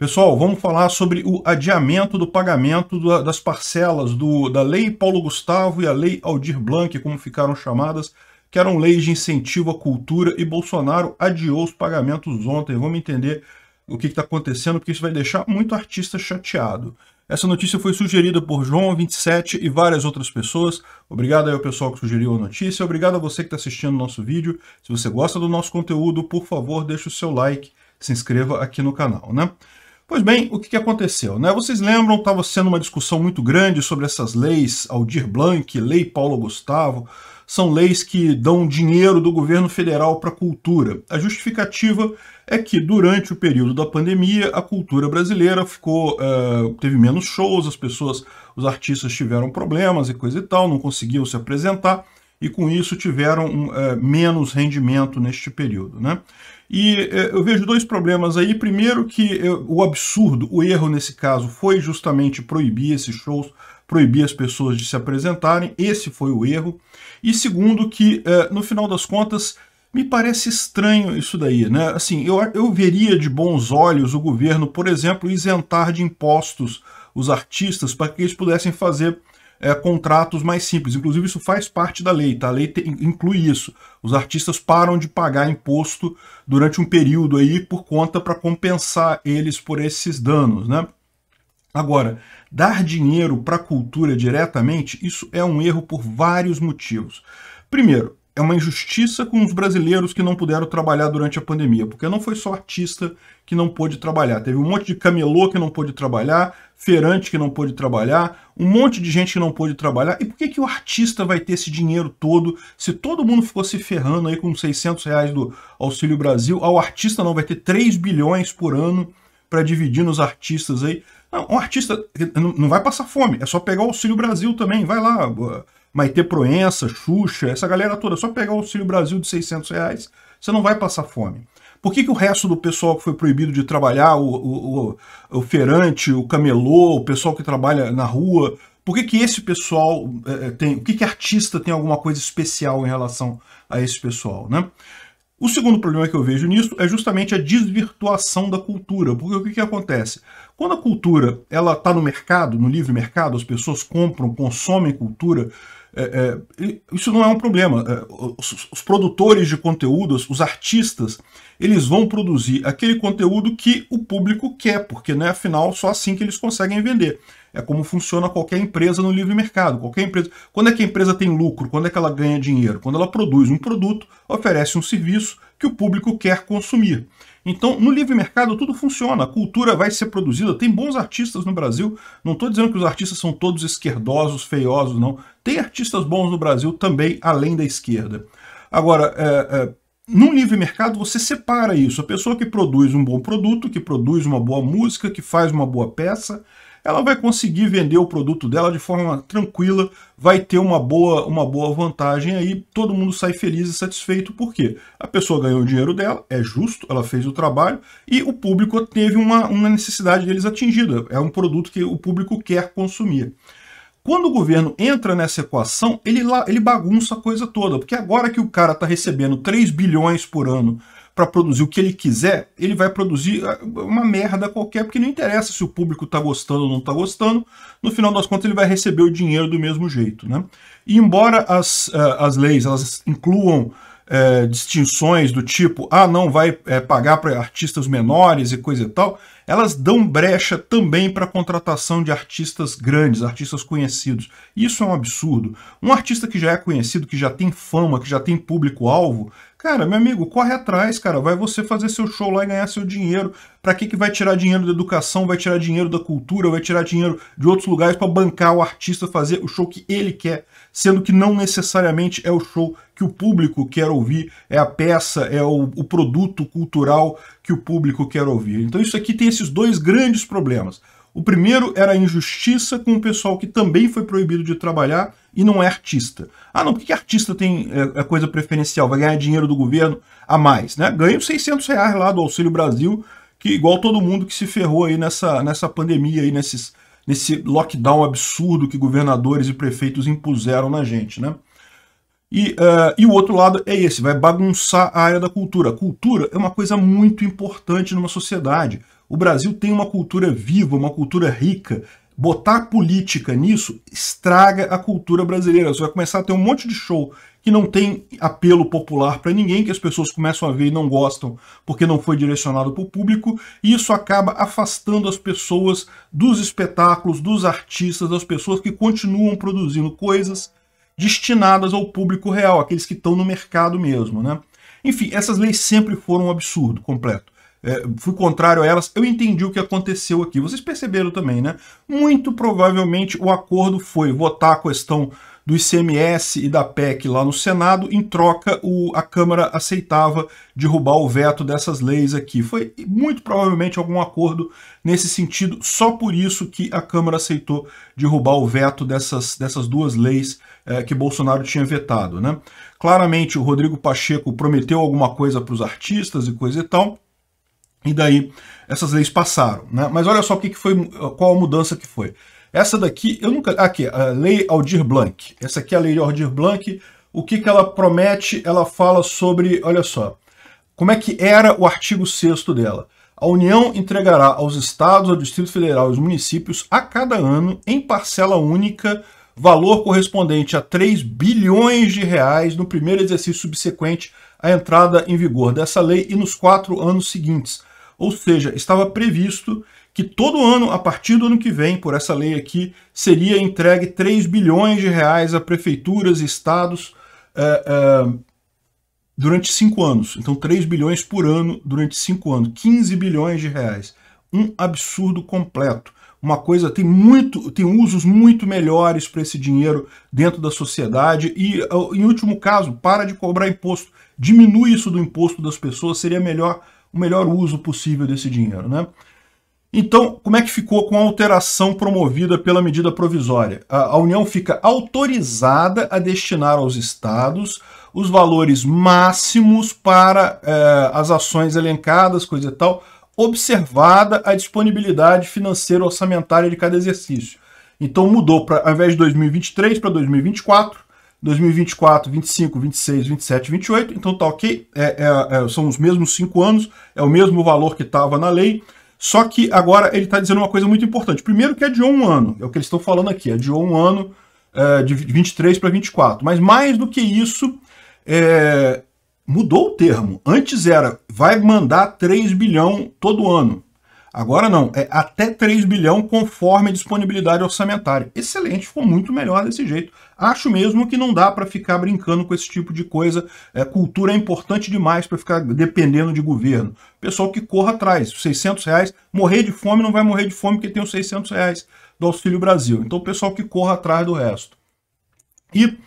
Pessoal, vamos falar sobre o adiamento do pagamento das parcelas do, da Lei Paulo Gustavo e a Lei Aldir Blanc, como ficaram chamadas, que eram leis de incentivo à cultura, e Bolsonaro adiou os pagamentos ontem. Vamos entender o que está acontecendo, porque isso vai deixar muito artista chateado. Essa notícia foi sugerida por João27 e várias outras pessoas. Obrigado aí ao pessoal que sugeriu a notícia. Obrigado a você que está assistindo o nosso vídeo. Se você gosta do nosso conteúdo, por favor, deixe o seu like, se inscreva aqui no canal, né? Pois bem, o que aconteceu? Né? Vocês lembram, estava sendo uma discussão muito grande sobre essas leis Aldir Blanc, Lei Paulo Gustavo, são leis que dão dinheiro do governo federal para a cultura. A justificativa é que durante o período da pandemia a cultura brasileira ficou uh, teve menos shows, as pessoas, os artistas tiveram problemas e coisa e tal, não conseguiam se apresentar e com isso tiveram é, menos rendimento neste período. Né? E é, eu vejo dois problemas aí. Primeiro que eu, é, o absurdo, o erro nesse caso, foi justamente proibir esses shows, proibir as pessoas de se apresentarem, esse foi o erro. E segundo que, é, no final das contas, me parece estranho isso daí, né? Assim, eu, eu veria de bons olhos o governo, por exemplo, isentar de impostos os artistas para que eles pudessem fazer é, contratos mais simples. Inclusive, isso faz parte da lei, tá? A lei te, inclui isso. Os artistas param de pagar imposto durante um período aí por conta para compensar eles por esses danos, né? Agora, dar dinheiro para a cultura diretamente, isso é um erro por vários motivos. Primeiro, é uma injustiça com os brasileiros que não puderam trabalhar durante a pandemia, porque não foi só artista que não pôde trabalhar, teve um monte de camelô que não pôde trabalhar, feirante que não pôde trabalhar, um monte de gente que não pôde trabalhar. E por que, que o artista vai ter esse dinheiro todo se todo mundo ficou se ferrando aí com 600 reais do Auxílio Brasil? O artista não vai ter 3 bilhões por ano para dividir nos artistas aí. Não, um artista não vai passar fome, é só pegar o Auxílio Brasil também, vai lá Maite Proença, Xuxa, essa galera toda, só pegar o Auxílio Brasil de 600 reais, você não vai passar fome. Por que, que o resto do pessoal que foi proibido de trabalhar, o, o, o, o feirante, o camelô, o pessoal que trabalha na rua, por que, que esse pessoal é, é tem, o que, que artista tem alguma coisa especial em relação a esse pessoal, né? O segundo problema que eu vejo nisso é justamente a desvirtuação da cultura, porque o que, que acontece? Quando a cultura ela está no mercado, no livre mercado, as pessoas compram, consomem cultura, é, é isso não é um problema. É, os, os, produtores de conteúdos, os artistas, eles vão produzir aquele conteúdo que o público quer, porque né, afinal só assim que eles conseguem vender. É como funciona qualquer empresa no livre mercado. Qualquer empresa, quando é que a empresa tem lucro? Quando é que ela ganha dinheiro? Quando ela produz um produto, oferece um serviço, que o público quer consumir. Então, no livre mercado, tudo funciona, a cultura vai ser produzida, tem bons artistas no Brasil, não estou dizendo que os artistas são todos esquerdosos, feiosos, não. Tem artistas bons no Brasil também, além da esquerda. Agora, é, é, num livre mercado, você separa isso. A pessoa que produz um bom produto, que produz uma boa música, que faz uma boa peça, ela vai conseguir vender o produto dela de forma tranquila, vai ter uma boa, uma boa vantagem aí, todo mundo sai feliz e satisfeito, porque a pessoa ganhou o dinheiro dela, é justo, ela fez o trabalho, e o público teve uma, uma necessidade deles atingida, é um produto que o público quer consumir. Quando o governo entra nessa equação, ele, ele bagunça a coisa toda, porque agora que o cara está recebendo 3 bilhões por ano para produzir o que ele quiser, ele vai produzir ah, uma merda qualquer, porque não interessa se o público está gostando ou não está gostando, no final das contas ele vai receber o dinheiro do mesmo jeito. Né? E embora as, ah, as leis elas incluam eh, distinções do tipo, ah, não vai eh, pagar para artistas menores e coisa e tal, elas dão brecha também para a contratação de artistas grandes, artistas conhecidos. Isso é um absurdo. Um artista que já é conhecido, que já tem fama, que já tem público-alvo, cara, meu amigo, corre atrás, cara, vai você fazer seu show lá e ganhar seu dinheiro. Para que, que vai tirar dinheiro da educação, vai tirar dinheiro da cultura, vai tirar dinheiro de outros lugares para bancar o artista fazer o show que ele quer, sendo que não necessariamente é o show que o público quer ouvir, é a peça, é o, o produto cultural que o público quer ouvir. Então isso aqui tem esses dois grandes problemas. O primeiro era a injustiça com o pessoal que também foi proibido de trabalhar e não é artista. Ah, não, porque artista tem é, é, coisa preferencial, vai ganhar dinheiro do governo a mais, né? Ganho 600 reais lá do Auxílio Brasil, que igual todo mundo que se ferrou aí nessa, nessa pandemia, aí nesses, nesse lockdown absurdo que governadores e prefeitos impuseram na gente, né? E, uh, e o outro lado é esse, vai bagunçar a área da cultura. A cultura é uma coisa muito importante numa sociedade. O Brasil tem uma cultura viva, uma cultura rica. Botar política nisso estraga a cultura brasileira. Você vai começar a ter um monte de show que não tem apelo popular para ninguém, que as pessoas começam a ver e não gostam porque não foi direcionado para o público, e isso acaba afastando as pessoas dos espetáculos, dos artistas, das pessoas que continuam produzindo coisas destinadas ao público real, aqueles que estão no mercado mesmo. Né? Enfim, essas leis sempre foram um absurdo completo. É, fui contrário a elas, eu entendi o que aconteceu aqui. Vocês perceberam também, né? Muito provavelmente o acordo foi votar a questão do ICMS e da PEC lá no Senado, em troca o, a Câmara aceitava derrubar o veto dessas leis aqui. Foi muito provavelmente algum acordo nesse sentido, só por isso que a Câmara aceitou derrubar o veto dessas, dessas duas leis é, que Bolsonaro tinha vetado. Né? Claramente o Rodrigo Pacheco prometeu alguma coisa para os artistas e coisa e tal, e daí essas leis passaram. Né? Mas olha só o que, que foi, qual a mudança que foi. Essa daqui, eu nunca... Aqui, a Lei Aldir Blanc. Essa aqui é a Lei Aldir Blanc. O que, que ela promete? Ela fala sobre, olha só, como é que era o artigo 6 dela. A União entregará aos estados, ao Distrito Federal e aos municípios, a cada ano, em parcela única, valor correspondente a 3 bilhões de reais no primeiro exercício subsequente à entrada em vigor dessa lei e nos quatro anos seguintes. Ou seja, estava previsto que todo ano, a partir do ano que vem, por essa lei aqui, seria entregue 3 bilhões de reais a prefeituras e estados é, é, durante cinco anos. Então, 3 bilhões por ano durante cinco anos, 15 bilhões de reais. Um absurdo completo. Uma coisa tem muito, tem usos muito melhores para esse dinheiro dentro da sociedade e, eh, em último caso, para de cobrar imposto. Diminui isso do imposto das pessoas, seria melhor o melhor uso possível desse dinheiro, né? Então, como é que ficou com a alteração promovida pela medida provisória? A, a União fica autorizada a destinar aos estados os valores máximos para é, as ações elencadas, coisa e tal, observada a disponibilidade financeira orçamentária de cada exercício. Então mudou para ao invés de 2023 para 2024, 2024, 25, 26, 27, 28. Então tá ok. É, é, é, são os mesmos cinco anos, é o mesmo valor que estava na lei. Só que agora ele está dizendo uma coisa muito importante. Primeiro que adiou um ano, é o que eles estão falando aqui, adiou um ano é, de 23 para 24. Mas mais do que isso, é, mudou o termo. Antes era vai mandar 3 bilhão todo ano. Agora não, é até 3 bilhão conforme a disponibilidade orçamentária. Excelente, ficou muito melhor desse jeito. Acho mesmo que não dá para ficar brincando com esse tipo de coisa. É, cultura é importante demais para ficar dependendo de governo. Pessoal que corra atrás, 600 reais, morrer de fome não vai morrer de fome porque tem os 600 reais do Auxílio Brasil. Então pessoal que corra atrás do resto. E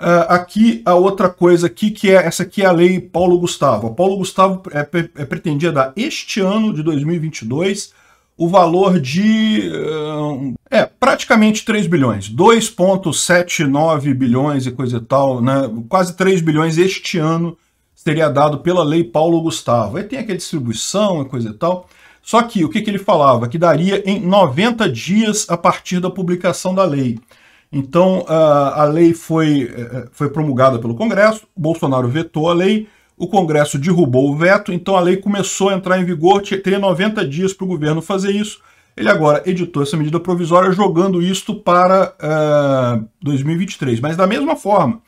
Uh, aqui a outra coisa aqui que é essa aqui é a lei Paulo Gustavo. A Paulo Gustavo é, é, pretendia dar este ano de 2022 o valor de uh, é praticamente 3 bilhões, 2.79 bilhões e coisa e tal, né? Quase 3 bilhões este ano seria dado pela lei Paulo Gustavo. Aí tem aqui a distribuição e coisa e tal. Só que o que, que ele falava? Que daria em 90 dias a partir da publicação da lei. Então, a lei foi, eh, eh, foi promulgada pelo Congresso, Bolsonaro vetou a lei, o Congresso derrubou o veto, então a lei começou a entrar em vigor, teria 90 dias para o governo fazer isso. Ele agora editou essa medida provisória jogando isto para uh, eh, 2023. Mas da mesma forma,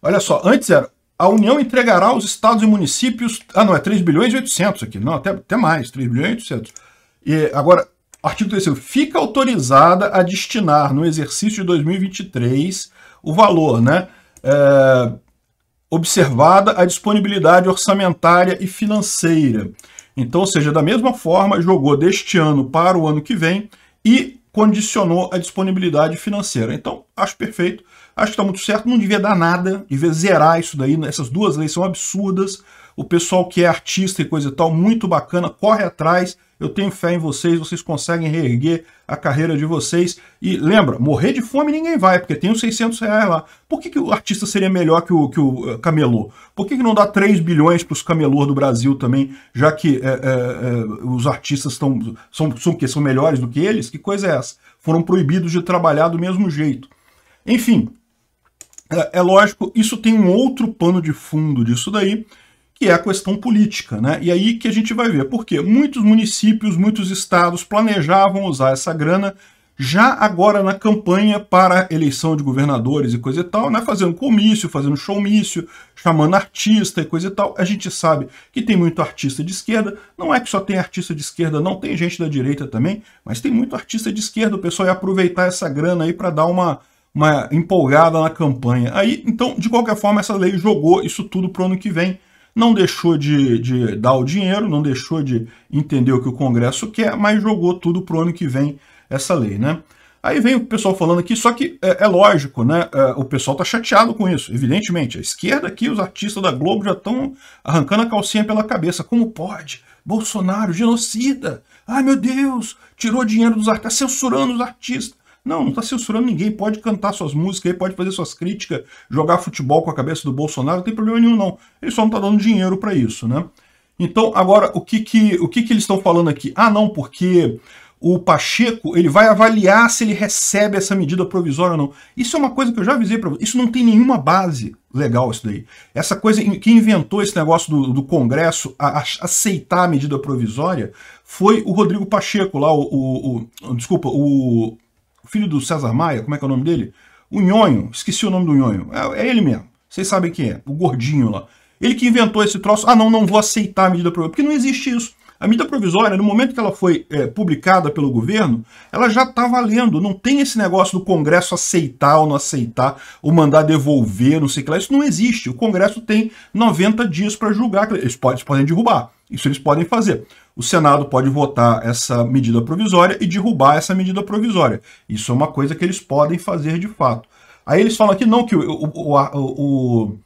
olha só, antes era a União entregará aos estados e municípios, ah não, é 3 bilhões e 800 aqui, não, até, até mais, 3 bilhões e 800. E agora, Artigo 3 fica autorizada a destinar no exercício de 2023 o valor, né? É, observada a disponibilidade orçamentária e financeira. Então, ou seja, da mesma forma, jogou deste ano para o ano que vem e condicionou a disponibilidade financeira. Então, acho perfeito, acho que está muito certo, não devia dar nada, devia zerar isso daí, né, essas duas leis são absurdas, o pessoal que é artista e coisa e tal, muito bacana, corre atrás, eu tenho fé em vocês, vocês conseguem reerguer a carreira de vocês. E lembra, morrer de fome ninguém vai, porque tem os 600 reais lá. Por que, que o artista seria melhor que o, que o eh, camelô? Por que, que não dá 3 bilhões para os camelôs do Brasil também, já que é, é, os artistas tão, são, são, são, são melhores do que eles? Que coisa é essa? Foram proibidos de trabalhar do mesmo jeito. Enfim, é, é lógico, isso tem um outro pano de fundo disso daí, que é a questão política. Né? E aí que a gente vai ver, porque muitos municípios, muitos estados planejavam usar essa grana já agora na campanha para eleição de governadores e coisa e tal, né? fazendo comício, fazendo showmício, chamando artista e coisa e tal. A gente sabe que tem muito artista de esquerda, não é que só tem artista de esquerda, não, tem gente da direita também, mas tem muito artista de esquerda, o pessoal ia aproveitar essa grana aí para dar uma, uma empolgada na campanha. Aí, então, de qualquer forma, essa lei jogou isso tudo para o ano que vem, não deixou de, de dar o dinheiro, não deixou de entender o que o Congresso quer, mas jogou tudo para o ano que vem essa lei, né? Aí vem o pessoal falando aqui, só que é, é lógico, né? É, o pessoal tá chateado com isso, evidentemente. A esquerda aqui, os artistas da Globo já estão arrancando a calcinha pela cabeça. Como pode? Bolsonaro, genocida! Ai meu Deus! Tirou dinheiro dos artistas, tá censurando os artistas. Não, não está censurando ninguém. Pode cantar suas músicas aí, pode fazer suas críticas, jogar futebol com a cabeça do Bolsonaro, não tem problema nenhum, não. Ele só não está dando dinheiro para isso, né? Então, agora, o que, que, o que, que eles estão falando aqui? Ah, não, porque o Pacheco ele vai avaliar se ele recebe essa medida provisória ou não. Isso é uma coisa que eu já avisei para vocês. Isso não tem nenhuma base legal isso daí. Essa coisa que inventou esse negócio do, do Congresso a, a aceitar a medida provisória foi o Rodrigo Pacheco lá, o, o, o desculpa, o o filho do César Maia, como é que é o nome dele? O Nhonho, esqueci o nome do Nhonho, é, é ele mesmo, vocês sabem quem é, o gordinho lá. Ele que inventou esse troço, ah não, não vou aceitar a medida provisória, porque não existe isso. A medida provisória, no momento que ela foi é, publicada pelo governo, ela já está valendo. Não tem esse negócio do Congresso aceitar ou não aceitar, ou mandar devolver, não sei o que lá. Isso não existe. O Congresso tem 90 dias para julgar. Eles podem, podem derrubar. Isso eles podem fazer. O Senado pode votar essa medida provisória e derrubar essa medida provisória. Isso é uma coisa que eles podem fazer de fato. Aí eles falam aqui, não, que o, o, o, o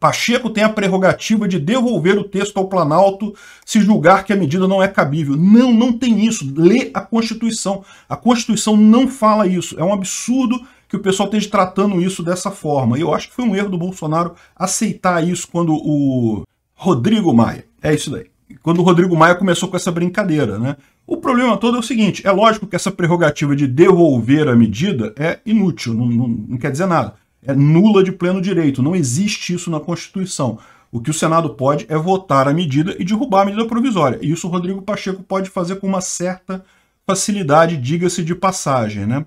Pacheco tem a prerrogativa de devolver o texto ao Planalto se julgar que a medida não é cabível. Não, não tem isso. Lê a Constituição. A Constituição não fala isso. É um absurdo que o pessoal esteja tratando isso dessa forma. E eu acho que foi um erro do Bolsonaro aceitar isso quando o Rodrigo Maia. É isso daí. Quando o Rodrigo Maia começou com essa brincadeira, né? O problema todo é o seguinte: é lógico que essa prerrogativa de devolver a medida é inútil, não, não, não quer dizer nada. É nula de pleno direito, não existe isso na Constituição. O que o Senado pode é votar a medida e derrubar a medida provisória. E isso o Rodrigo Pacheco pode fazer com uma certa facilidade, diga-se de passagem, né?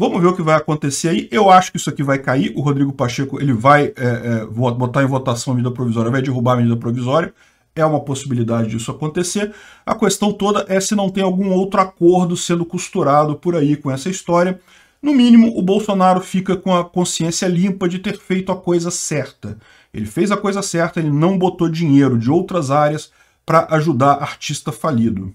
Vamos ver o que vai acontecer aí. Eu acho que isso aqui vai cair. O Rodrigo Pacheco ele vai é, é, botar em votação a medida provisória, vai derrubar a medida provisória. É uma possibilidade disso acontecer. A questão toda é se não tem algum outro acordo sendo costurado por aí com essa história. No mínimo, o Bolsonaro fica com a consciência limpa de ter feito a coisa certa. Ele fez a coisa certa, ele não botou dinheiro de outras áreas para ajudar artista falido.